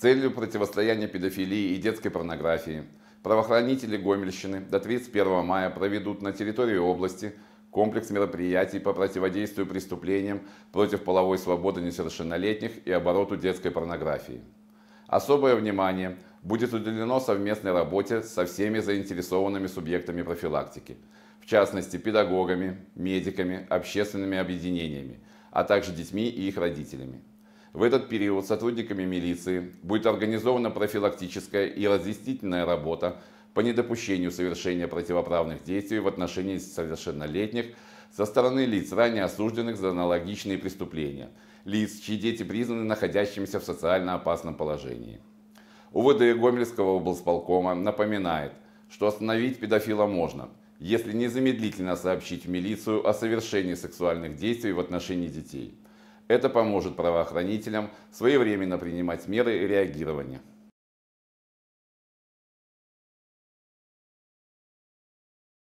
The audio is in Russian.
целью противостояния педофилии и детской порнографии. Правоохранители Гомельщины до 31 мая проведут на территории области комплекс мероприятий по противодействию преступлениям против половой свободы несовершеннолетних и обороту детской порнографии. Особое внимание будет уделено совместной работе со всеми заинтересованными субъектами профилактики, в частности педагогами, медиками, общественными объединениями, а также детьми и их родителями. В этот период сотрудниками милиции будет организована профилактическая и разъяснительная работа по недопущению совершения противоправных действий в отношении совершеннолетних со стороны лиц, ранее осужденных за аналогичные преступления, лиц, чьи дети признаны находящимися в социально опасном положении. УВД Гомельского облсполкома напоминает, что остановить педофила можно, если незамедлительно сообщить в милицию о совершении сексуальных действий в отношении детей – это поможет правоохранителям своевременно принимать меры реагирования.